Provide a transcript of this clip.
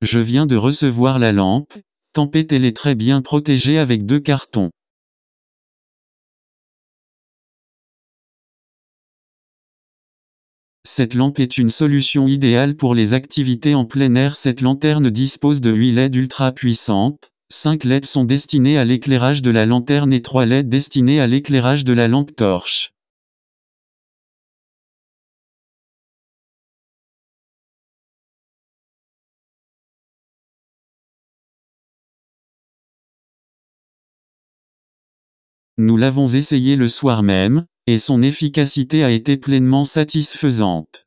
Je viens de recevoir la lampe, tempête elle est très bien protégée avec deux cartons. Cette lampe est une solution idéale pour les activités en plein air. Cette lanterne dispose de 8 LED ultra puissantes, 5 LED sont destinées à l'éclairage de la lanterne et 3 LED destinées à l'éclairage de la lampe torche. Nous l'avons essayé le soir même, et son efficacité a été pleinement satisfaisante.